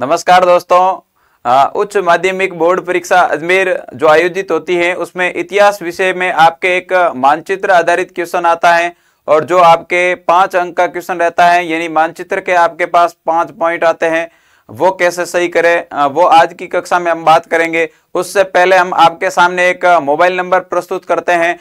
नमस्कार दोस्तों उच्च माध्यमिक बोर्ड परीक्षा अजमेर जो आयोजित होती है उसमें इतिहास विषय में आपके एक मानचित्र आधारित क्वेश्चन आता है और जो आपके पांच अंक का क्वेश्चन रहता है यानी मानचित्र के आपके पास पांच पॉइंट आते हैं वो कैसे सही करें वो आज की कक्षा में हम बात करेंगे उससे पहले हम आपके सामने एक मोबाइल नंबर प्रस्तुत करते हैं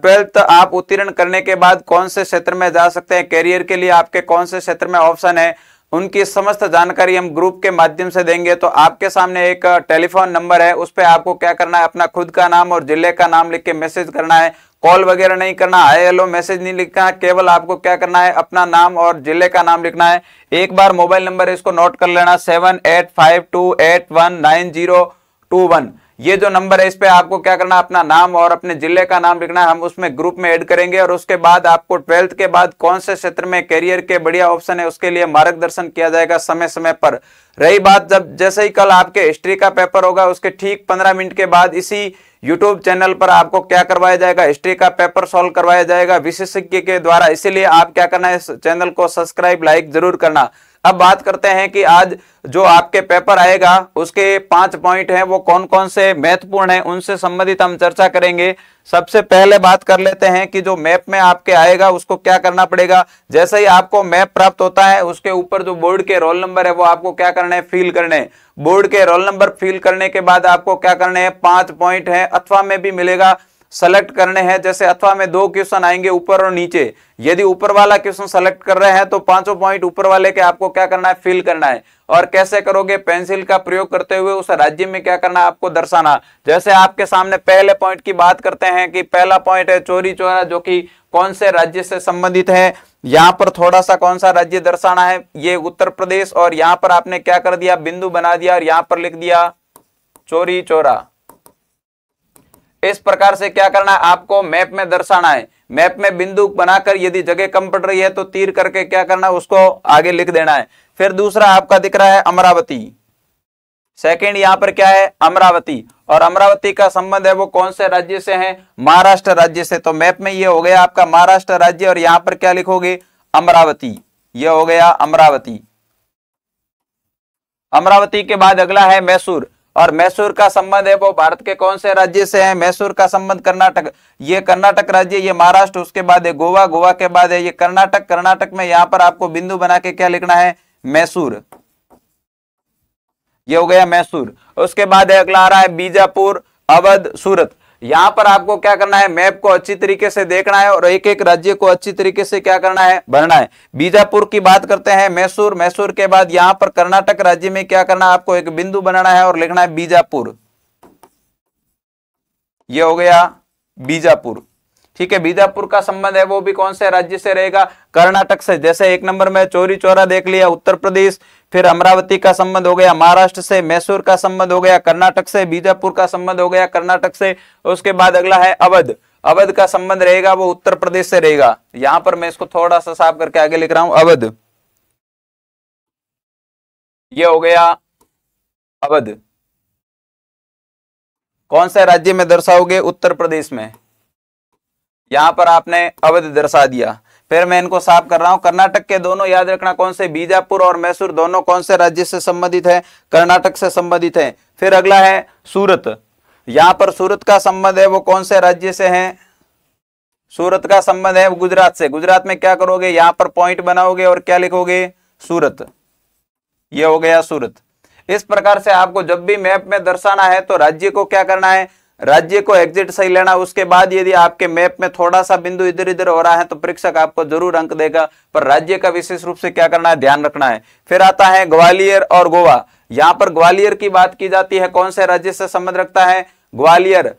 ट्वेल्थ आप उत्तीर्ण करने के बाद कौन से क्षेत्र में जा सकते हैं कैरियर के लिए आपके कौन से क्षेत्र में ऑप्शन है उनकी समस्त जानकारी हम ग्रुप के माध्यम से देंगे तो आपके सामने एक टेलीफोन नंबर है उस पर आपको क्या करना है अपना खुद का नाम और जिले का नाम लिख के मैसेज करना है कॉल वगैरह नहीं करना आए हेलो मैसेज नहीं लिखना केवल आपको क्या करना है अपना नाम और जिले का नाम लिखना है एक बार मोबाइल नंबर इसको नोट कर लेना seven eight five two eight one nine zero two one ये जो नंबर है इस पर आपको क्या करना अपना नाम और अपने जिले का नाम लिखना है हम उसमें ग्रुप में ऐड करेंगे और उसके बाद आपको ट्वेल्थ के बाद कौन से क्षेत्र में करियर के बढ़िया ऑप्शन है उसके लिए मार्गदर्शन किया जाएगा समय समय पर रही बात जब जैसे ही कल आपके हिस्ट्री का पेपर होगा उसके ठीक पंद्रह मिनट के बाद इसी यूट्यूब चैनल पर आपको क्या करवाया जाएगा हिस्ट्री का पेपर सॉल्व करवाया जाएगा विशेषज्ञ के द्वारा इसीलिए आप क्या करना है चैनल को सब्सक्राइब लाइक जरूर करना अब बात करते हैं कि आज जो आपके पेपर आएगा उसके पांच पॉइंट हैं वो कौन कौन से महत्वपूर्ण हैं उनसे संबंधित हम चर्चा करेंगे सबसे पहले बात कर लेते हैं कि जो मैप में आपके आएगा उसको क्या करना पड़ेगा जैसे ही आपको मैप प्राप्त होता है उसके ऊपर जो बोर्ड के रोल नंबर है वो आपको क्या करना है फील करने बोर्ड के रोल नंबर फील करने के बाद आपको क्या करने है पांच पॉइंट है अथवा में भी मिलेगा सेलेक्ट करने हैं जैसे अथवा में दो क्वेश्चन आएंगे ऊपर और नीचे यदि ऊपर वाला क्वेश्चन सेलेक्ट कर रहे हैं तो पांचों पॉइंट ऊपर वाले के आपको क्या करना है फिल करना है और कैसे करोगे पेंसिल का प्रयोग करते हुए उस राज्य में क्या करना है आपको दर्शाना जैसे आपके सामने पहले पॉइंट की बात करते हैं कि पहला पॉइंट है चोरी चोरा जो कि कौन से राज्य से संबंधित है यहाँ पर थोड़ा सा कौन सा राज्य दर्शाना है ये उत्तर प्रदेश और यहाँ पर आपने क्या कर दिया बिंदु बना दिया और यहाँ पर लिख दिया चोरी चोरा इस प्रकार से क्या करना है आपको मैप में दर्शाना है मैप में बिंदु बनाकर यदि जगह कम पड़ रही है तो तीर करके क्या करना है उसको आगे लिख देना है फिर दूसरा आपका दिख रहा है अमरावती सेकेंड यहां पर क्या है अमरावती और अमरावती का संबंध है वो कौन से राज्य से है महाराष्ट्र राज्य से तो मैप में ये हो गया आपका महाराष्ट्र राज्य और यहां पर क्या लिखोगे अमरावती ये हो गया अमरावती अमरावती के बाद अगला है मैसूर और मैसूर का संबंध है वो भारत के कौन से राज्य से है मैसूर का संबंध कर्नाटक ये कर्नाटक राज्य ये महाराष्ट्र उसके बाद है गोवा गोवा के बाद है ये कर्नाटक कर्नाटक में यहां पर आपको बिंदु बना के क्या लिखना है मैसूर ये हो गया मैसूर उसके बाद है अगला आ रहा है बीजापुर अवध सूरत यहां पर आपको क्या करना है मैप को अच्छी तरीके से देखना है और एक एक राज्य को अच्छी तरीके से क्या करना है भरना है बीजापुर की बात करते हैं मैसूर मैसूर के बाद यहां पर कर्नाटक राज्य में क्या करना है आपको एक बिंदु बनाना है और लिखना है बीजापुर ये हो गया बीजापुर ठीक है बीजापुर का संबंध है वो भी कौन से राज्य से रहेगा कर्नाटक से जैसे एक नंबर में चोरी चौरा देख लिया उत्तर प्रदेश फिर अमरावती का संबंध हो गया महाराष्ट्र से मैसूर का संबंध हो गया कर्नाटक से बीजापुर का संबंध हो गया कर्नाटक से उसके बाद अगला है अवध अवध का संबंध रहेगा वो उत्तर प्रदेश से रहेगा यहां पर मैं इसको थोड़ा सा साफ करके आगे लिख रहा हूं अवध ये हो गया अवध कौन से राज्य में दर्शाओगे उत्तर प्रदेश में यहां पर आपने अवध दर्शा दिया फिर मैं इनको साफ कर रहा हूं कर्नाटक के दोनों याद रखना कौन से बीजापुर और मैसूर दोनों कौन से राज्य से संबंधित है कर्नाटक से संबंधित है फिर अगला है सूरत यहां पर सूरत का संबंध है वो कौन से राज्य से है सूरत का संबंध है गुजरात से गुजरात में क्या करोगे यहां पर पॉइंट बनाओगे और क्या लिखोगे सूरत ये हो गया सूरत इस प्रकार से आपको जब भी मैप में दर्शाना है तो राज्य को क्या करना है राज्य को एग्जिट सही लेना उसके बाद यदि आपके मैप में थोड़ा सा बिंदु इधर इधर हो रहा है तो परीक्षक आपको जरूर अंक देगा पर राज्य का विशेष रूप से क्या करना है ध्यान रखना है फिर आता है ग्वालियर और गोवा यहां पर ग्वालियर की बात की जाती है कौन से राज्य से संबंध रखता है ग्वालियर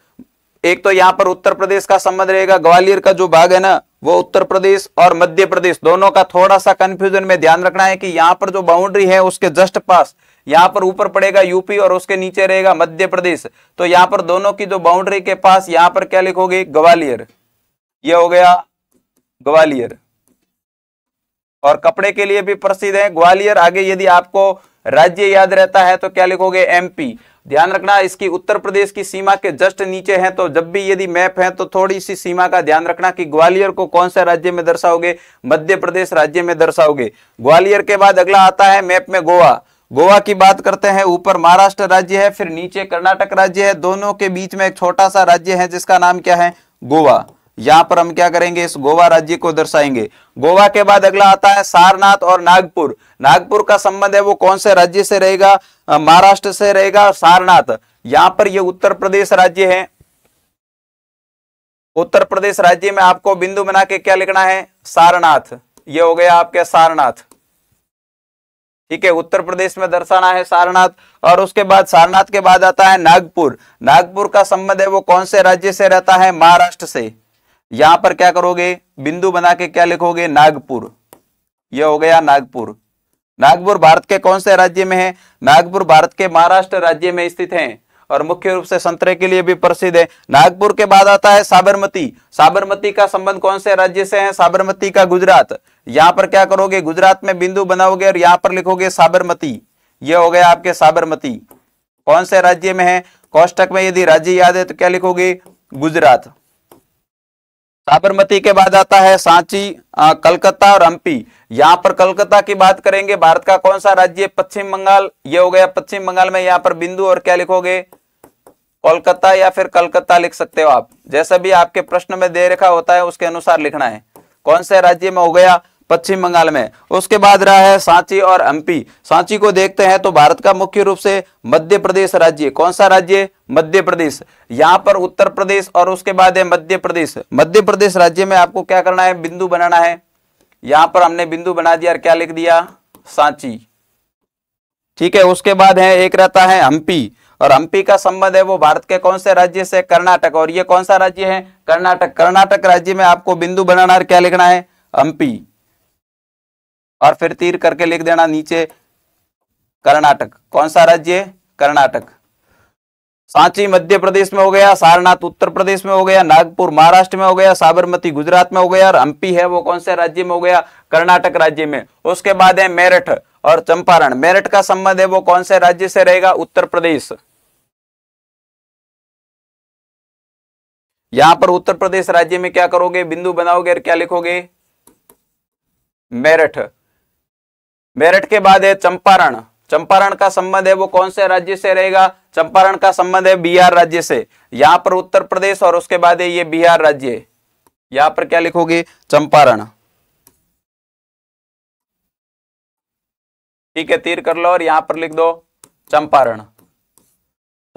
एक तो यहां पर उत्तर प्रदेश का संबंध रहेगा ग्वालियर का जो भाग है ना वो उत्तर प्रदेश और मध्य प्रदेश दोनों का थोड़ा सा कंफ्यूजन में ध्यान रखना है कि यहाँ पर जो बाउंड्री है उसके जस्ट पास यहाँ पर ऊपर पड़ेगा यूपी और उसके नीचे रहेगा मध्य प्रदेश तो यहाँ पर दोनों की जो बाउंड्री के पास यहाँ पर क्या लिखोगे ग्वालियर ये हो गया ग्वालियर और कपड़े के लिए भी प्रसिद्ध है ग्वालियर आगे यदि आपको राज्य याद रहता है तो क्या लिखोगे एमपी ध्यान रखना इसकी उत्तर प्रदेश की सीमा के जस्ट नीचे है तो जब भी यदि मैप है तो थोड़ी सी सीमा का ध्यान रखना कि ग्वालियर को कौन से राज्य में दर्शाओगे मध्य प्रदेश राज्य में दर्शाओगे ग्वालियर के बाद अगला आता है मैप में गोवा गोवा की बात करते हैं ऊपर महाराष्ट्र राज्य है फिर नीचे कर्नाटक राज्य है दोनों के बीच में एक छोटा सा राज्य है जिसका नाम क्या है गोवा यहां पर हम क्या करेंगे इस गोवा राज्य को दर्शाएंगे गोवा के बाद अगला आता है सारनाथ और नागपुर नागपुर का संबंध है वो कौन से राज्य से रहेगा महाराष्ट्र से रहेगा सारनाथ यहां पर ये उत्तर प्रदेश राज्य है उत्तर प्रदेश राज्य में आपको बिंदु बना के क्या लिखना है सारनाथ ये हो गया आपके सारनाथ ठीक है उत्तर प्रदेश में दर्शाना है सारनाथ और उसके बाद सारनाथ के बाद आता है नागपुर नागपुर का संबंध है वो कौन से राज्य से रहता है महाराष्ट्र से यहां पर क्या करोगे बिंदु बना के क्या लिखोगे नागपुर यह हो गया नागपुर नागपुर भारत के कौन से राज्य में है नागपुर भारत के महाराष्ट्र राज्य में स्थित है और मुख्य रूप से संतरे के लिए भी प्रसिद्ध है नागपुर के बाद आता है साबरमती साबरमती का संबंध कौन से राज्य से है साबरमती का गुजरात यहां पर क्या करोगे गुजरात में बिंदु बनाओगे और यहां पर लिखोगे साबरमती यह हो गया आपके साबरमती कौन से राज्य में है कौष्टक में यदि राज्य याद है तो क्या लिखोगे गुजरात साबरमती के बाद आता है सांची कलकत्ता और हम्पी यहाँ पर कलकत्ता की बात करेंगे भारत का कौन सा राज्य पश्चिम बंगाल ये हो गया पश्चिम बंगाल में यहाँ पर बिंदु और क्या लिखोगे कोलकाता या फिर कलकत्ता लिख सकते हो आप जैसा भी आपके प्रश्न में दे रखा होता है उसके अनुसार लिखना है कौन से राज्य में हो गया पश्चिम बंगाल में उसके बाद रहा है सांची और हम्पी सांची को देखते हैं तो भारत का मुख्य रूप से मध्य प्रदेश राज्य कौन सा राज्य मध्य प्रदेश यहां पर उत्तर प्रदेश और उसके बाद है मध्य प्रदेश मध्य प्रदेश राज्य में आपको क्या करना है बिंदु बनाना है यहां पर हमने बिंदु बना दिया और क्या लिख दिया सांची ठीक है उसके बाद है एक रहता है हम्पी और हम्पी का संबंध है वो भारत के कौन से राज्य से कर्नाटक और ये कौन सा राज्य है कर्नाटक कर्नाटक राज्य में आपको बिंदु बनाना और क्या लिखना है हम्पी और फिर तीर करके लिख देना नीचे कर्नाटक कौन सा राज्य कर्नाटक सांची मध्य प्रदेश में हो गया सारनाथ उत्तर प्रदेश में हो गया नागपुर महाराष्ट्र में हो गया साबरमती गुजरात में हो गया और हम्पी है वो कौन से राज्य में हो गया कर्नाटक राज्य में उसके बाद है मेरठ और चंपारण मेरठ का संबंध है वो कौन से राज्य से रहेगा उत्तर प्रदेश यहां पर उत्तर प्रदेश राज्य में क्या करोगे बिंदु बनाओगे और क्या लिखोगे मेरठ मेरठ के बाद है चंपारण चंपारण का संबंध है वो कौन से राज्य से रहेगा चंपारण का संबंध है बिहार राज्य से यहां पर उत्तर प्रदेश और उसके बाद है ये बिहार राज्य यहां पर क्या लिखोगे चंपारण ठीक है तीर कर लो और यहां पर लिख दो चंपारण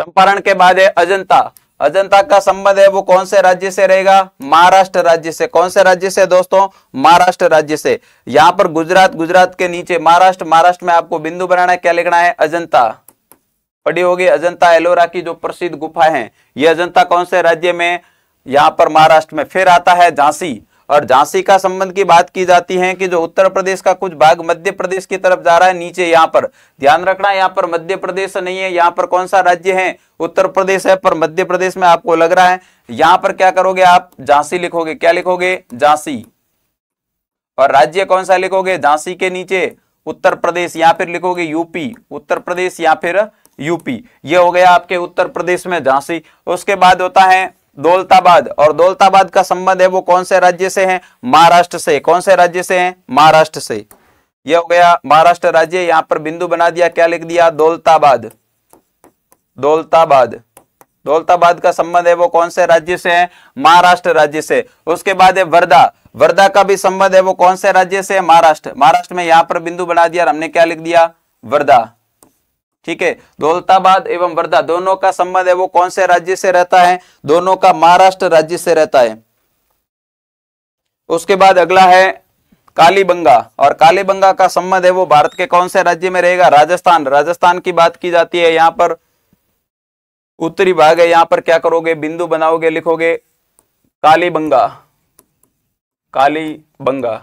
चंपारण के बाद है अजंता अजंता का संबंध है वो कौन से राज्य से रहेगा महाराष्ट्र राज्य से कौन से राज्य से दोस्तों महाराष्ट्र राज्य से यहां पर गुजरात गुजरात के नीचे महाराष्ट्र महाराष्ट्र में आपको बिंदु बनाना है क्या लिखना है अजंता पढ़ी होगी अजंता एलोरा की जो प्रसिद्ध गुफा है ये अजंता कौन से राज्य में यहाँ पर महाराष्ट्र में फिर आता है झांसी और झांसी का संबंध की बात की जाती है कि जो उत्तर प्रदेश का कुछ भाग मध्य प्रदेश की तरफ जा रहा है नीचे यहाँ पर ध्यान रखना यहाँ पर मध्य प्रदेश नहीं है यहाँ पर कौन सा राज्य है उत्तर प्रदेश है पर मध्य प्रदेश में आपको लग रहा है यहाँ पर क्या करोगे आप झांसी लिखोगे क्या लिखोगे झांसी और राज्य कौन सा लिखोगे झांसी के नीचे उत्तर प्रदेश या फिर लिखोगे यूपी उत्तर प्रदेश या फिर यूपी ये हो गया आपके उत्तर प्रदेश में झांसी उसके बाद होता है दौलताबाद और दौलताबाद का संबंध है वो कौन से राज्य से है महाराष्ट्र से कौन से राज्य से है महाराष्ट्र से यह हो गया महाराष्ट्र राज्य यहां पर बिंदु बना दिया क्या लिख दिया दौलताबाद दौलताबाद दौलताबाद का संबंध है वो कौन से राज्य से है महाराष्ट्र राज्य से उसके बाद है वर्धा वर्धा का भी संबंध है वो कौन से राज्य से है महाराष्ट्र महाराष्ट्र में यहां पर बिंदु बना दिया हमने क्या लिख दिया वर्धा ठीक है दौलताबाद एवं वर्धा दोनों का संबंध है वो कौन से राज्य से रहता है दोनों का महाराष्ट्र राज्य से रहता है उसके बाद अगला है कालीबंगा और कालीबंगा का संबंध है वो भारत के कौन से राज्य में रहेगा राजस्थान राजस्थान की बात की जाती है यहां पर उत्तरी भाग है यहां पर क्या करोगे बिंदु बनाओगे लिखोगे कालीबंगा कालीबंगा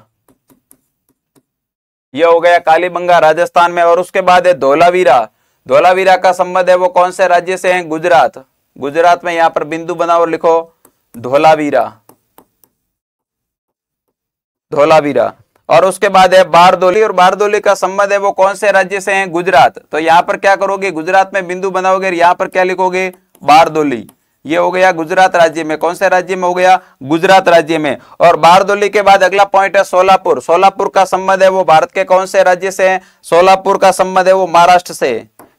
यह हो गया कालीबंगा राजस्थान में और उसके बाद है धोलावीरा धोलावीरा का संबंध है वो कौन से राज्य से है गुजरात गुजरात में यहां पर बिंदु बनाओ और लिखो धोलावीरा धोलावीरा और उसके बाद है बारदोली और बारदोली का संबंध है वो कौन से राज्य से है गुजरात तो यहां पर क्या करोगे गुजरात में बिंदु बनाओगे यहां पर क्या लिखोगे बारदोली ये हो गया गुजरात राज्य में कौन से राज्य में हो गया गुजरात राज्य में और बारदोली के बाद अगला पॉइंट है सोलापुर सोलापुर का संबंध है वो भारत के कौन से राज्य से है सोलापुर का संबंध है वो महाराष्ट्र से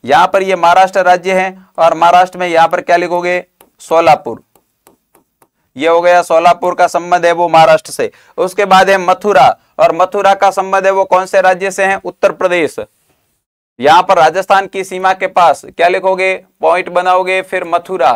यहां पर ये महाराष्ट्र राज्य है और महाराष्ट्र में यहां पर क्या लिखोगे सोलापुर ये हो गया सोलापुर का संबंध है वो महाराष्ट्र से उसके बाद है मथुरा और मथुरा का संबंध है वो कौन से राज्य से है उत्तर प्रदेश यहां पर राजस्थान की सीमा के पास क्या लिखोगे पॉइंट बनाओगे फिर मथुरा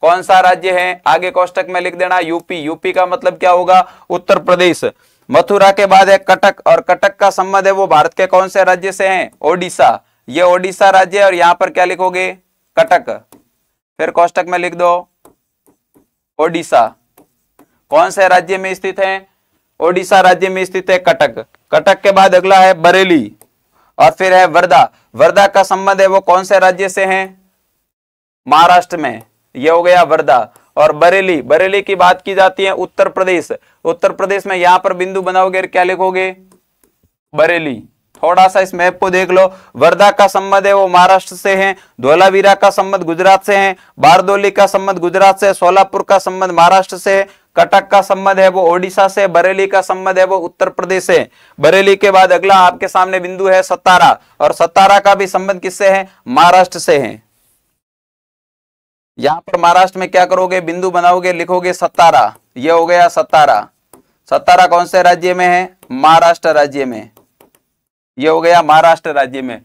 कौन सा राज्य है आगे कोष्टक में लिख देना यूपी यूपी का मतलब क्या होगा उत्तर प्रदेश मथुरा के बाद है कटक और कटक का संबंध है वो भारत के कौन से राज्य से है ओडिशा ये ओडिशा राज्य है और यहां पर क्या लिखोगे कटक फिर कोष्टक में लिख दो ओडिशा कौन से राज्य में स्थित है ओडिशा राज्य में स्थित है कटक कटक के बाद अगला है बरेली और फिर है वर्धा वर्धा का संबंध है वो कौन से राज्य से है महाराष्ट्र में यह हो गया वर्धा और बरेली बरेली की बात की जाती है उत्तर प्रदेश उत्तर प्रदेश में यहां पर बिंदु बनाओगे क्या लिखोगे बरेली थोड़ा सा इस मैप को देख लो वर्धा का संबंध है वो महाराष्ट्र से है धोलावीरा का संबंध गुजरात से है बारदोली का संबंध गुजरात से सोलापुर का संबंध महाराष्ट्र से कटक का संबंध है वो ओडिशा से बरेली का संबंध है वो उत्तर प्रदेश से बरेली के बाद अगला आपके सामने बिंदु है सतारा और सतारा का भी संबंध किससे है महाराष्ट्र से है यहां पर महाराष्ट्र में क्या करोगे बिंदु बनाओगे लिखोगे सतारा ये हो गया सतारा सतारा कौन से राज्य में है महाराष्ट्र राज्य में ये हो गया महाराष्ट्र राज्य में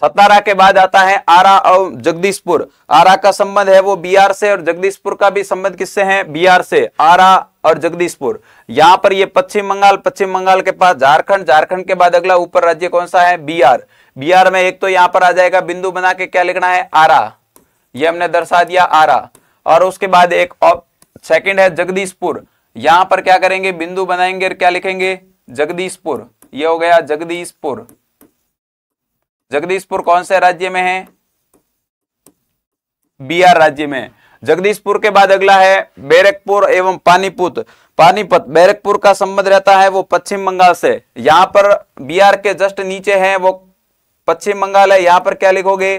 सतारा के बाद आता है आरा और जगदीशपुर आरा का संबंध है वो बिहार से और जगदीशपुर का भी संबंध किससे है बिहार से आरा और जगदीशपुर यहां पर ये पश्चिम बंगाल पश्चिम बंगाल के पास झारखंड झारखंड के बाद अगला ऊपर राज्य कौन सा है बिहार बिहार में एक तो यहां पर आ जाएगा बिंदु बना के क्या लिखना है आरा ये हमने दर्शा दिया आरा और उसके बाद एक सेकेंड है जगदीशपुर यहां पर क्या करेंगे बिंदु बनाएंगे और क्या लिखेंगे जगदीशपुर ये हो गया जगदीशपुर जगदीशपुर कौन से राज्य में है बिहार राज्य में जगदीशपुर के बाद अगला है बैरकपुर एवं पानीपुत पानीपत बैरकपुर का संबंध रहता है वो पश्चिम बंगाल से यहां पर बिहार के जस्ट नीचे है वो पश्चिम बंगाल है यहां पर क्या लिखोगे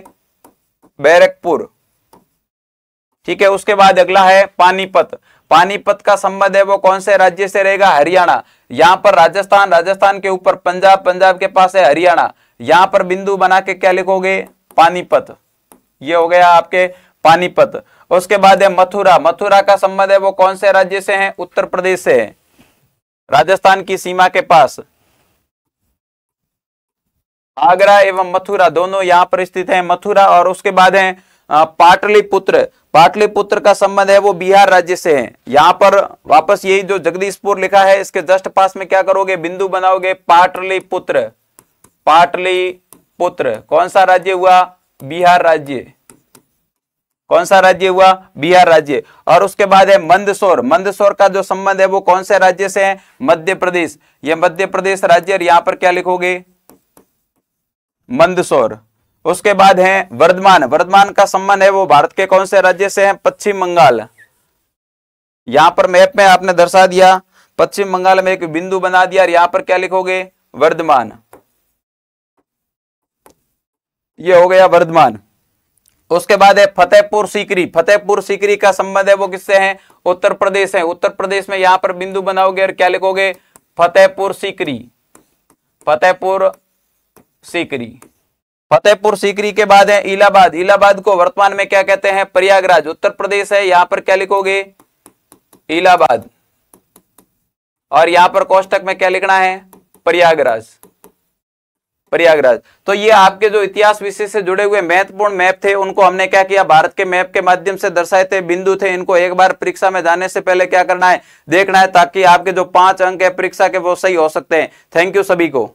बैरकपुर ठीक है उसके बाद अगला है पानीपत पानीपत का संबंध है वो कौन से राज्य से रहेगा हरियाणा यहाँ पर राजस्थान राजस्थान के ऊपर पंजाब पंजाब के पास है हरियाणा यहाँ पर बिंदु बना के क्या लिखोगे पानीपत ये हो गया आपके पानीपत उसके बाद है मथुरा मथुरा का संबंध है वो कौन से राज्य से है उत्तर प्रदेश से है राजस्थान की सीमा के पास आगरा एवं मथुरा दोनों यहां पर स्थित है मथुरा और उसके बाद है पाटलिपुत्र पाटलिपुत्र का संबंध है वो बिहार राज्य से है यहां पर वापस यही जो जगदीशपुर लिखा है इसके जस्ट पास में क्या करोगे बिंदु बनाओगे पाटलिपुत्र पाटलिपुत्र कौन सा राज्य हुआ बिहार राज्य कौन सा राज्य हुआ बिहार राज्य और उसके बाद है मंदसौर मंदसौर का जो संबंध है वो कौन से राज्य से है मध्य प्रदेश ये मध्य प्रदेश राज्य और यहां पर क्या लिखोगे मंदसौर उसके बाद है वर्धमान वर्धमान का संबंध है वो भारत के कौन से राज्य से है पश्चिम बंगाल यहां पर मैप में आपने दर्शा दिया पश्चिम बंगाल में एक बिंदु बना दिया और यहां पर क्या लिखोगे वर्धमान ये हो गया वर्धमान उसके बाद है फतेहपुर सीकरी फतेहपुर सीकरी का संबंध है वो किससे है उत्तर प्रदेश है उत्तर प्रदेश में यहां पर बिंदु बनाओगे और क्या लिखोगे फतेहपुर सीकरी फतेहपुर सीकरी फतेहपुर सीकरी के बाद है इलाहाबाद इलाहाबाद को वर्तमान में क्या कहते हैं प्रयागराज उत्तर प्रदेश है यहां पर क्या लिखोगे इलाहाबाद और यहां पर कोष्टक में क्या लिखना है प्रयागराज प्रयागराज तो ये आपके जो इतिहास विषय से जुड़े हुए महत्वपूर्ण मैप थे उनको हमने क्या किया भारत के मैप के माध्यम से दर्शाए थे बिंदु थे इनको एक बार परीक्षा में जाने से पहले क्या करना है देखना है ताकि आपके जो पांच अंक है परीक्षा के वो सही हो सकते हैं थैंक यू सभी को